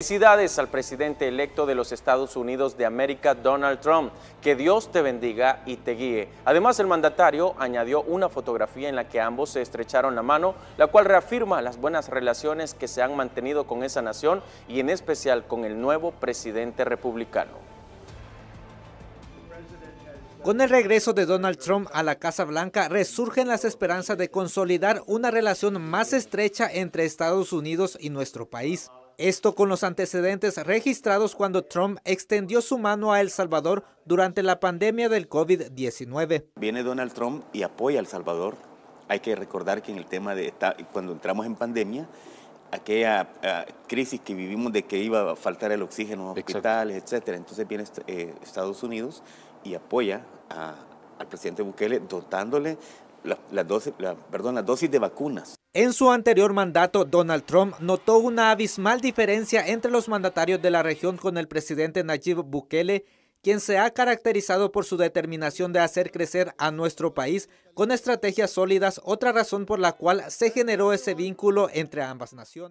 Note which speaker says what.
Speaker 1: Felicidades al presidente electo de los Estados Unidos de América, Donald Trump. Que Dios te bendiga y te guíe. Además, el mandatario añadió una fotografía en la que ambos se estrecharon la mano, la cual reafirma las buenas relaciones que se han mantenido con esa nación y en especial con el nuevo presidente republicano.
Speaker 2: Con el regreso de Donald Trump a la Casa Blanca, resurgen las esperanzas de consolidar una relación más estrecha entre Estados Unidos y nuestro país. Esto con los antecedentes registrados cuando Trump extendió su mano a El Salvador durante la pandemia
Speaker 3: del COVID-19. Viene Donald Trump y apoya a El Salvador. Hay que recordar que en el tema de cuando entramos en pandemia, aquella eh, crisis que vivimos de que iba a faltar el oxígeno en hospitales, etc. Entonces viene eh, Estados Unidos y apoya al presidente Bukele dotándole la, las dosis de vacunas.
Speaker 2: En su anterior mandato, Donald Trump notó una abismal diferencia entre los mandatarios de la región con el presidente Nayib Bukele, quien se ha caracterizado por su determinación de hacer crecer a nuestro país con estrategias sólidas, otra razón por la cual se generó ese vínculo entre ambas naciones.